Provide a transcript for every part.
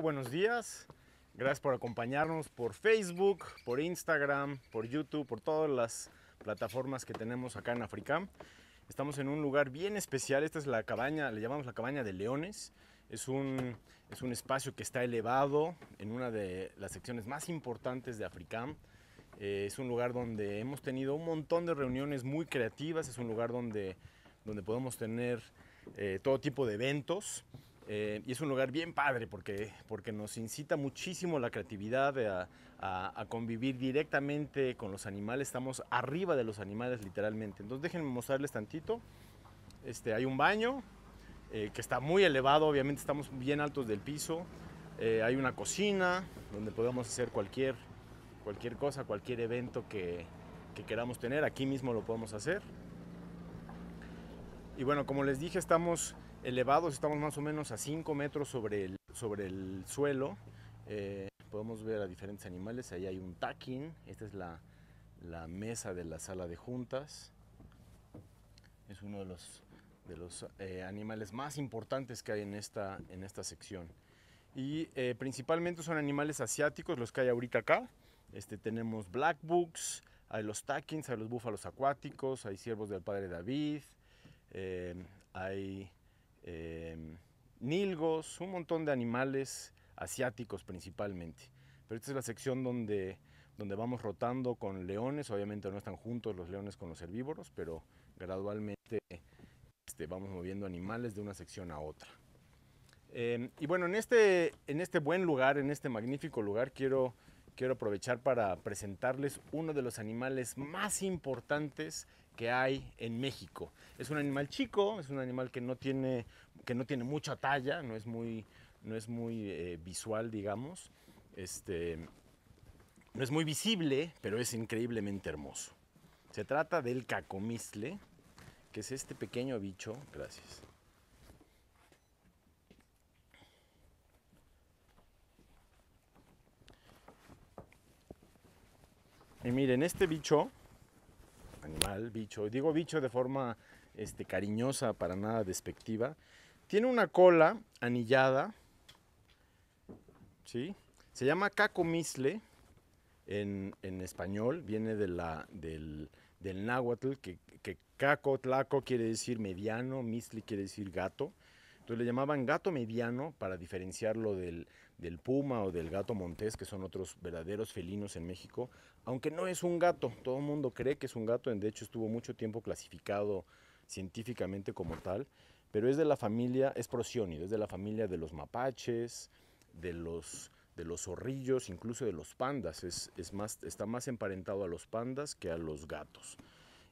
buenos días. Gracias por acompañarnos por Facebook, por Instagram, por YouTube, por todas las plataformas que tenemos acá en AFRICAM Estamos en un lugar bien especial. Esta es la cabaña, le llamamos la cabaña de leones. Es un, espacio que está elevado en una de las secciones más importantes de Africam. Eh, es un lugar donde hemos tenido un montón de reuniones muy creativas. Es un lugar donde, donde podemos tener eh, todo tipo de eventos. Eh, y es un lugar bien padre porque, porque nos incita muchísimo la creatividad eh, a, convivir directamente con los animales. Estamos arriba de los animales literalmente. Entonces déjenme mostrarles tantito. Este, hay un baño eh, que está muy elevado, obviamente estamos bien altos del piso. hay una cocina donde podemos hacer cualquier, cualquier cosa, cualquier evento que queramos tener. Aquí mismo lo podemos hacer. Y bueno, como les dije, estamos elevados, estamos más o menos a 5 metros sobre el, sobre el suelo. Eh, podemos ver a diferentes animales, ahí hay un taquín, esta es la, la, mesa de la sala de juntas. Es uno de los, de los eh, animales más importantes que hay en esta, en esta sección. Y eh, principalmente son animales asiáticos los que hay ahorita acá. Este, tenemos black books, hay los taquins, hay los búfalos acuáticos, hay ciervos del padre David, hay Em, nilgos, un montón de animales asiáticos principalmente. Pero esta es la sección donde, donde vamos rotando con leones, obviamente no están juntos los leones con los herbívoros, pero gradualmente este, vamos moviendo animales de una sección a otra. Em, y bueno, en este, en este buen lugar, en este magnífico lugar, quiero, quiero aprovechar para presentarles uno de los animales más importantes que hay en México. Es un animal chico, es un animal que no tiene, que no tiene mucha talla, no es muy, no es muy eh, visual, digamos. Este, no es muy visible, pero es increíblemente hermoso. Se trata del cacomisle, que es este pequeño bicho. Gracias. Y miren, este bicho animal, bicho, digo bicho de forma este, cariñosa, para nada despectiva, tiene una cola anillada, ¿sí? Se llama cacomisle en, en español, viene de la, del, náhuatl, que, que caco, tlaco quiere decir mediano, misli quiere decir gato. Entonces le llamaban gato mediano para diferenciarlo del, del, puma o del gato montés, que son otros verdaderos felinos en México, aunque no es un gato, todo el mundo cree que es un gato, de hecho estuvo mucho tiempo clasificado científicamente como tal, pero es de la familia, es y es de la familia de los mapaches, de los zorrillos, incluso de los pandas, está más emparentado a los pandas que a los gatos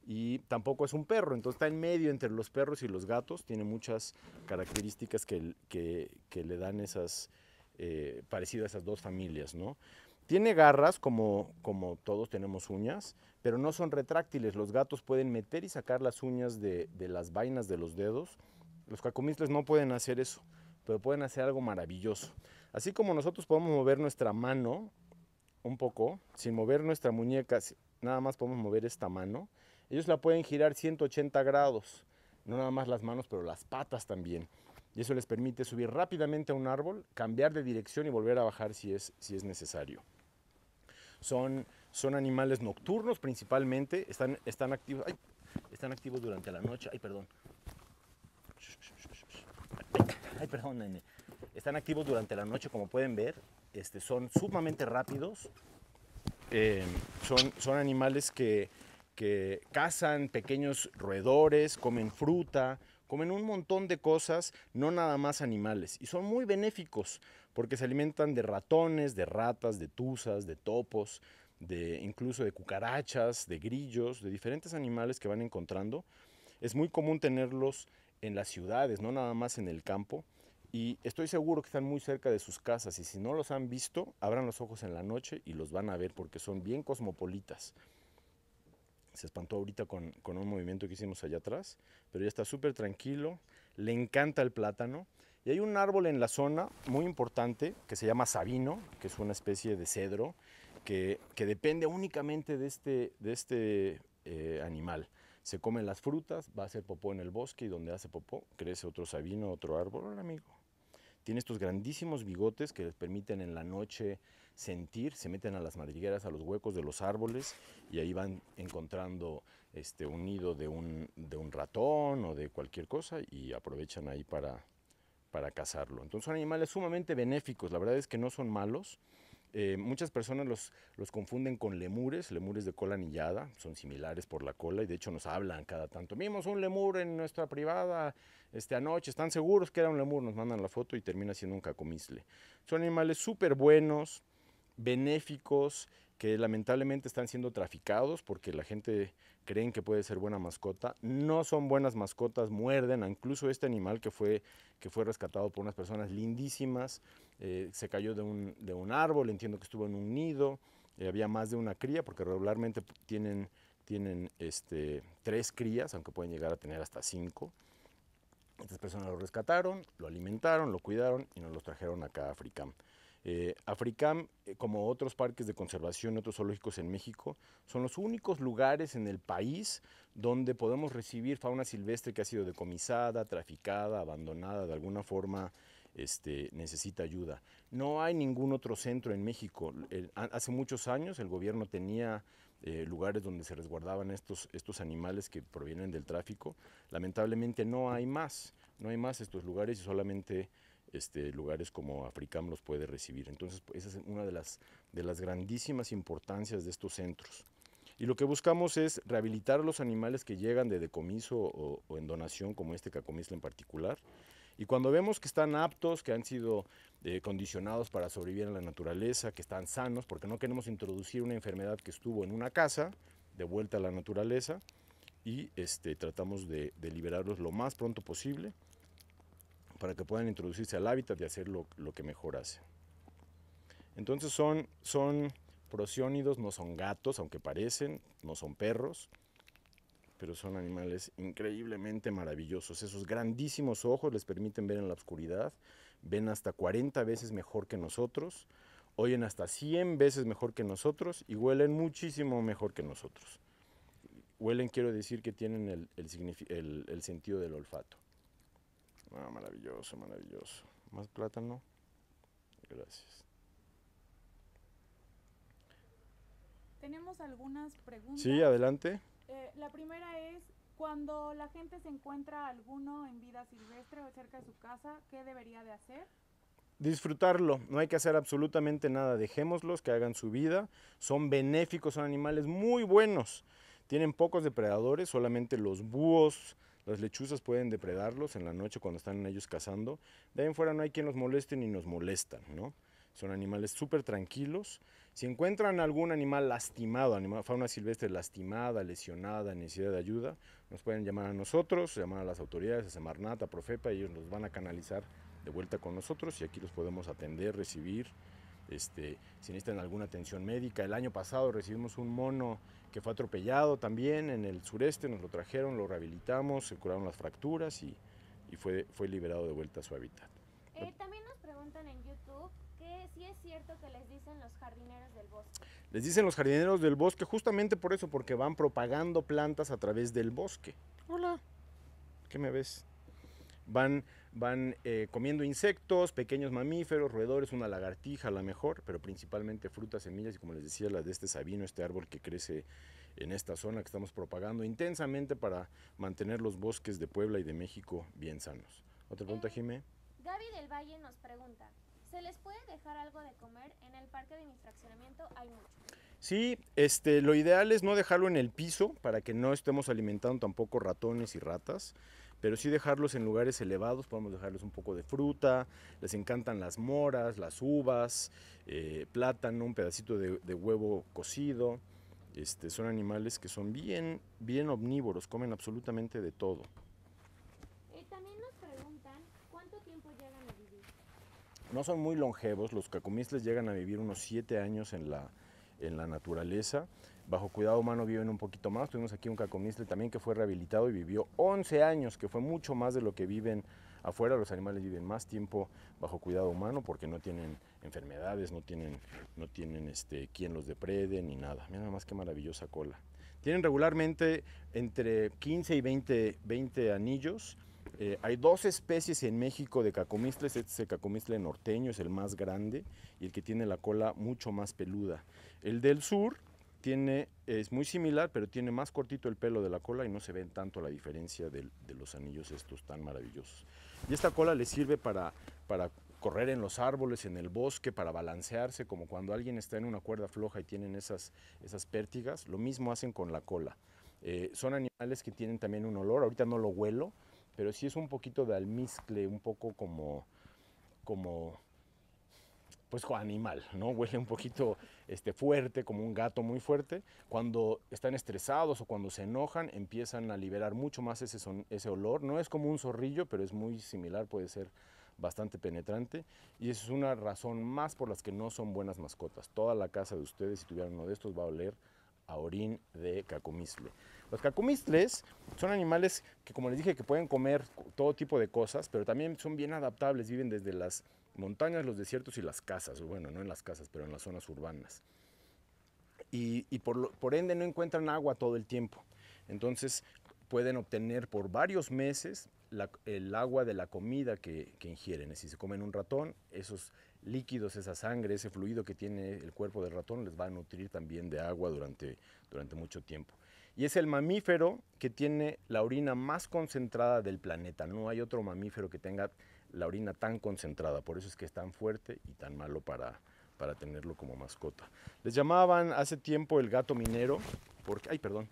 y tampoco es un perro, entonces está en medio entre los perros y los gatos, tiene muchas características que, le dan esas, eh, parecidas a esas dos familias, ¿no? Tiene garras, como, como todos tenemos uñas, pero no son retráctiles. Los gatos pueden meter y sacar las uñas de, las vainas de los dedos. Los cacomistles no pueden hacer eso, pero pueden hacer algo maravilloso. Así como nosotros podemos mover nuestra mano un poco, sin mover nuestra muñeca, nada más podemos mover esta mano, ellos la pueden girar 180 grados, no nada más las manos, pero las patas también. Y eso les permite subir rápidamente a un árbol, cambiar de dirección y volver a bajar si es, si es necesario. Son, son animales nocturnos principalmente, están, están, activos, están activos durante la noche. Ay, perdón. Ay, perdón, Están activos durante la noche, como pueden ver. Este, son sumamente rápidos. Eh, son, son animales que que cazan pequeños roedores, comen fruta, comen un montón de cosas, no nada más animales, y son muy benéficos porque se alimentan de ratones, de ratas, de tuzas, de topos, de incluso de cucarachas, de grillos, de diferentes animales que van encontrando. Es muy común tenerlos en las ciudades, no nada más en el campo. Y estoy seguro que están muy cerca de sus casas y si no los han visto, abran los ojos en la noche y los van a ver porque son bien cosmopolitas se espantó ahorita con, un movimiento que hicimos allá atrás, pero ya está súper tranquilo, le encanta el plátano. Y hay un árbol en la zona muy importante que se llama sabino, que es una especie de cedro, que, que depende únicamente de este, de este eh, animal. Se comen las frutas, va a hacer popó en el bosque y donde hace popó crece otro sabino, otro árbol. amigo. Tiene estos grandísimos bigotes que les permiten en la noche sentir, se meten a las madrigueras, a los huecos de los árboles y ahí van encontrando este, un nido de un, de un ratón o de cualquier cosa y aprovechan ahí para, para cazarlo. Entonces son animales sumamente benéficos, la verdad es que no son malos. Eh, muchas personas los, los, confunden con lemures, lemures de cola anillada, son similares por la cola y de hecho nos hablan cada tanto. Vimos un lemur en nuestra privada este, anoche, están seguros que era un lemur, nos mandan la foto y termina siendo un cacomisle. Son animales súper buenos, benéficos que lamentablemente están siendo traficados porque la gente creen que puede ser buena mascota. No son buenas mascotas, muerden, incluso este animal que fue, que fue rescatado por unas personas lindísimas, eh, se cayó de un, de un, árbol, entiendo que estuvo en un nido, eh, había más de una cría porque regularmente tienen, tienen este, tres crías, aunque pueden llegar a tener hasta cinco. Estas personas lo rescataron, lo alimentaron, lo cuidaron y nos los trajeron acá a Africam. Eh, Africam, eh, como otros parques de conservación y otros zoológicos en México, son los únicos lugares en el país donde podemos recibir fauna silvestre que ha sido decomisada, traficada, abandonada, de alguna forma este, necesita ayuda. No hay ningún otro centro en México. hace muchos años el gobierno tenía eh, lugares donde se resguardaban estos, estos animales que provienen del tráfico. Lamentablemente no hay más, no hay más estos lugares y solamente este, lugares como Africam los puede recibir. Entonces, pues, esa es una de las, grandísimas importancias de estos centros. Y lo que buscamos es rehabilitar los animales que llegan de decomiso o, en donación, como este cacomisla en particular. Y cuando vemos que están aptos, que han sido eh, condicionados para sobrevivir en la naturaleza, que están sanos, porque no queremos introducir una enfermedad que estuvo en una casa, de vuelta a la naturaleza, y este, tratamos de liberarlos lo más pronto posible para que puedan introducirse al hábitat y hacer lo, que mejor hacen. Entonces son, son no son gatos, aunque parecen, no son perros, pero son animales increíblemente maravillosos. Esos grandísimos ojos les permiten ver en la oscuridad, ven hasta 40 veces mejor que nosotros, oyen hasta 100 veces mejor que nosotros y huelen muchísimo mejor que nosotros. Huelen quiero decir que tienen el, el sentido del olfato. Ah, maravilloso, maravilloso. ¿Más plátano? Gracias. Tenemos algunas preguntas. Sí, adelante. Eh, la primera es, cuando la gente se encuentra alguno en vida silvestre o cerca de su casa, ¿qué debería de hacer? disfrutarlo, no hay que hacer absolutamente nada, dejémoslos que hagan su vida, son benéficos, son animales muy buenos, tienen pocos depredadores, solamente los búhos, las lechuzas pueden depredarlos en la noche cuando están ellos cazando. De ahí en fuera no hay quien los moleste ni nos molestan, ¿no? Son animales súper tranquilos. Si encuentran algún animal lastimado, animal, fauna silvestre lastimada, lesionada, necesidad de ayuda, nos pueden llamar a nosotros, llamar a las autoridades, a Semarnat, a Profepa, y ellos nos van a canalizar de vuelta con nosotros y aquí los podemos atender, recibir este, si necesitan alguna atención médica. El año pasado recibimos un mono que fue atropellado también en el sureste, nos lo trajeron, lo rehabilitamos, se curaron las fracturas y, fue, fue liberado de vuelta a su hábitat. Eh, también nos preguntan en YouTube que si es cierto que les dicen los jardineros del bosque. Les dicen los jardineros del bosque justamente por eso, porque van propagando plantas a través del bosque. Hola, ¿qué me ves? Van, van eh, comiendo insectos, pequeños mamíferos, roedores, una lagartija a lo mejor, pero principalmente frutas, semillas y como les decía, las de este sabino, este árbol que crece en esta zona que estamos propagando intensamente para mantener los bosques de Puebla y de México bien sanos. ¿Otra pregunta, eh, Jimé? Gaby del Valle nos pregunta, ¿se les puede dejar algo de comer? En el parque de mi fraccionamiento hay mucho. Sí, este, lo ideal es no dejarlo en el piso para que no estemos alimentando tampoco ratones y ratas pero sí dejarlos en lugares elevados, podemos dejarles un poco de fruta, les encantan las moras, las uvas, eh, plátano, un pedacito de, huevo cocido. Este, son animales que son bien, bien omnívoros, comen absolutamente de todo. Eh, también nos preguntan cuánto tiempo llegan a vivir. No son muy longevos, los cacumistles llegan a vivir unos 7 años en la, en la naturaleza bajo cuidado humano viven un poquito más. Tuvimos aquí un cacomistle también que fue rehabilitado y vivió 11 años, que fue mucho más de lo que viven afuera. Los animales viven más tiempo bajo cuidado humano porque no tienen enfermedades, no tienen, no tienen este, quien los deprede ni nada. Mira nada más qué maravillosa cola. Tienen regularmente entre 15 y 20, 20 anillos. Eh, hay dos especies en México de cacomistles. Este es el cacomistle norteño, es el más grande y el que tiene la cola mucho más peluda. El del sur tiene, es muy similar, pero tiene más cortito el pelo de la cola y no se ve tanto la diferencia de, los anillos estos tan maravillosos. Y esta cola le sirve para, para correr en los árboles, en el bosque, para balancearse, como cuando alguien está en una cuerda floja y tienen esas, esas pértigas, lo mismo hacen con la cola. Eh, son animales que tienen también un olor, ahorita no lo huelo, pero sí es un poquito de almizcle, un poco como, como pues animal, ¿no? Huele un poquito este, fuerte, como un gato muy fuerte. Cuando están estresados o cuando se enojan, empiezan a liberar mucho más ese, ese olor. No es como un zorrillo, pero es muy similar, puede ser bastante penetrante y esa es una razón más por las que no son buenas mascotas. Toda la casa de ustedes, si tuvieran uno de estos, va a oler a orín de cacumistle. Los cacumistles son animales que, como les dije, que pueden comer todo tipo de cosas, pero también son bien adaptables, viven desde las montañas, los desiertos y las casas, bueno, no en las casas, pero en las zonas urbanas. Y, por, ende no encuentran agua todo el tiempo. Entonces pueden obtener por varios meses el agua de la comida que, ingieren. Si se comen un ratón, esos líquidos, esa sangre, ese fluido que tiene el cuerpo del ratón les va a nutrir también de agua durante, durante mucho tiempo. Y es el mamífero que tiene la orina más concentrada del planeta. No hay otro mamífero que tenga la orina tan concentrada, por eso es que es tan fuerte y tan malo para, para tenerlo como mascota. Les llamaban hace tiempo el gato minero, porque, ay, perdón,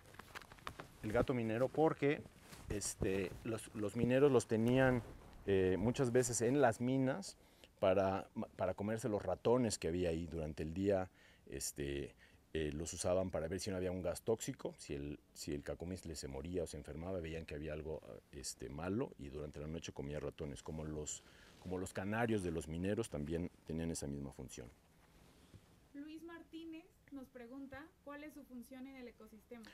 el gato minero porque este, los, mineros los tenían eh, muchas veces en las minas para, para comerse los ratones que había ahí durante el día. Este, eh, los usaban para ver si no había un gas tóxico, si el, si el se moría o se enfermaba, veían que había algo eh, este, malo y durante la noche comía ratones, como los, como los canarios de los mineros también tenían esa misma función. Luis Martínez nos pregunta cuál es su función en el ecosistema.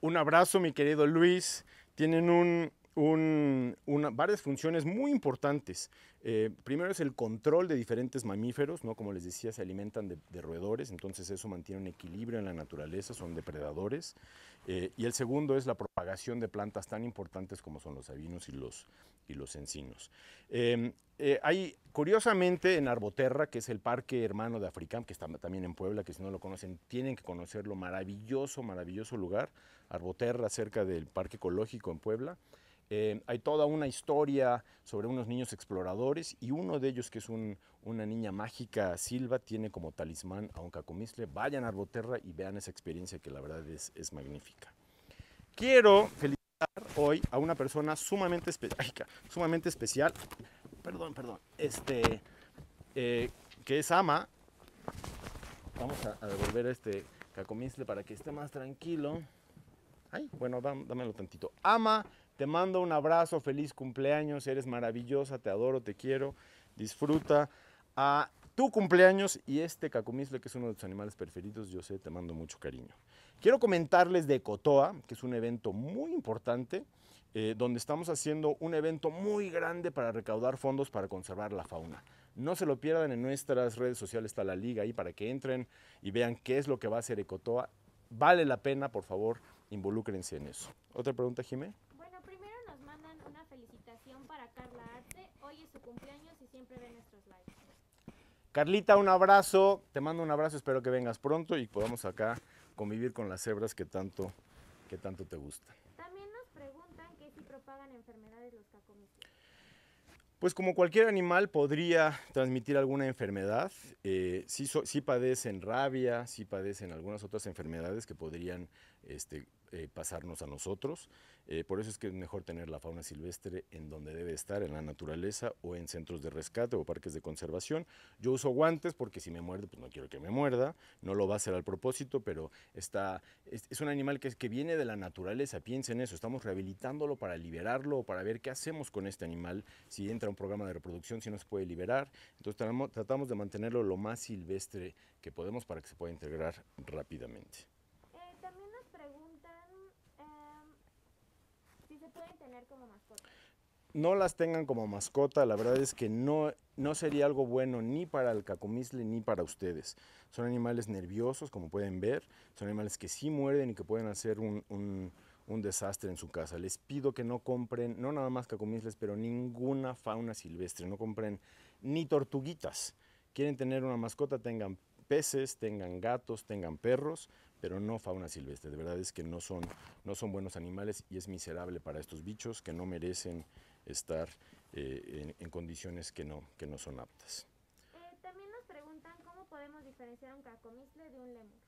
Un abrazo, mi querido Luis. Tienen un, una, varias funciones muy importantes. Eh, primero es el control de diferentes mamíferos, ¿no? como les decía, se alimentan de, roedores, entonces eso mantiene un equilibrio en la naturaleza, son depredadores. Eh, y el segundo es la propagación de plantas tan importantes como son los avinos y los, y los encinos. Em, eh, hay, curiosamente, en Arboterra, que es el parque hermano de Africam, que está también en Puebla, que si no lo conocen, tienen que conocerlo, maravilloso, maravilloso lugar, Arboterra, cerca del Parque Ecológico en Puebla. Eh, hay toda una historia sobre unos niños exploradores y uno de ellos, que es una niña mágica, Silva, tiene como talismán a un cacomisle. Vayan a Arboterra y vean esa experiencia que la verdad es, magnífica. Quiero felicitar hoy a una persona sumamente, sumamente especial, perdón, perdón, este, eh, que es Ama. Vamos a, a devolver este cacomisle para que esté más tranquilo. Ay, bueno, dámelo tantito. Ama te mando un abrazo, feliz cumpleaños, eres maravillosa, te adoro, te quiero. Disfruta a tu cumpleaños y este cacumisle que es uno de tus animales preferidos, yo sé, te mando mucho cariño. Quiero comentarles de Cotoa, que es un evento muy importante, eh, donde estamos haciendo un evento muy grande para recaudar fondos para conservar la fauna. No se lo pierdan en nuestras redes sociales, está la liga ahí para que entren y vean qué es lo que va a hacer Ecotoa. Vale la pena, por favor, involúcrense en eso. ¿Otra pregunta, Jimé? cumpleaños y siempre ve nuestros lives. Carlita, un abrazo. Te mando un abrazo. Espero que vengas pronto y podamos acá convivir con las cebras que tanto, que tanto te gustan. También nos preguntan que si propagan enfermedades los Pues como cualquier animal podría transmitir alguna enfermedad, eh, sí, padecen rabia, sí padecen algunas otras enfermedades que podrían este, eh, pasarnos a nosotros. Eh, por eso es que es mejor tener la fauna silvestre en donde debe estar, en la naturaleza o en centros de rescate o parques de conservación. Yo uso guantes porque si me muerde, pues no quiero que me muerda, no lo va a hacer al propósito, pero está, es, un animal que, que viene de la naturaleza, piensen en eso, estamos rehabilitándolo para liberarlo o para ver qué hacemos con este animal, si entra un programa de reproducción, si no se puede liberar. Entonces tratamos de mantenerlo lo más silvestre que podemos para que se pueda integrar rápidamente. no las tengan como mascota, la verdad es que no, no sería algo bueno ni para el cacomisle ni para ustedes. Son animales nerviosos, como pueden ver, son animales que sí muerden y que pueden hacer un, desastre en su casa. Les pido que no compren, no nada más cacomisles, pero ninguna fauna silvestre, no compren ni tortuguitas. Quieren tener una mascota, tengan peces, tengan gatos, tengan perros, pero no fauna silvestre. De verdad es que no son, no son buenos animales y es miserable para estos bichos que no merecen estar eh, en, condiciones que no, que no son aptas. Eh, también nos preguntan cómo podemos diferenciar un cacomisle de un lemur.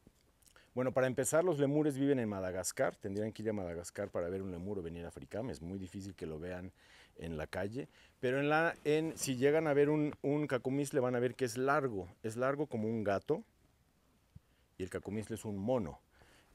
Bueno, para empezar, los lemures viven en Madagascar, tendrían que ir a Madagascar para ver un lemur o venir a Africam, es muy difícil que lo vean en la calle, pero en la, en, si llegan a ver un, un cacomisle van a ver que es largo, es largo como un gato y el cacomisle es un mono.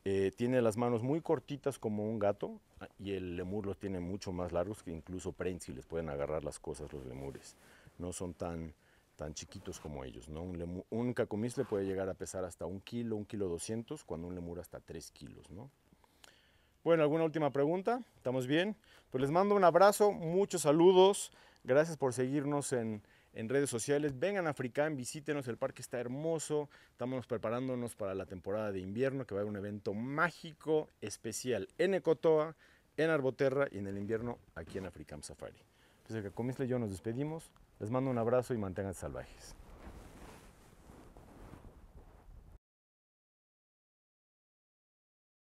Eh, tiene las manos muy cortitas como un gato ah, y el lemur los tiene mucho más largos que incluso les pueden agarrar las cosas los lemures. No son tan, tan chiquitos como ellos. ¿no? Un, cacomis le puede llegar a pesar hasta un kilo, un kilo doscientos, cuando un lemur hasta tres kilos. ¿no? Bueno, ¿alguna última pregunta? ¿Estamos bien? Pues les mando un abrazo, muchos saludos. Gracias por seguirnos en, en redes sociales. Vengan a Africam, visítenos, el parque está hermoso. Estamos preparándonos para la temporada de invierno, que va a haber un evento mágico, especial en Ecotoa, en Arboterra y en el invierno aquí en Africam Safari. Desde pues, que y yo nos despedimos. Les mando un abrazo y mantengan salvajes.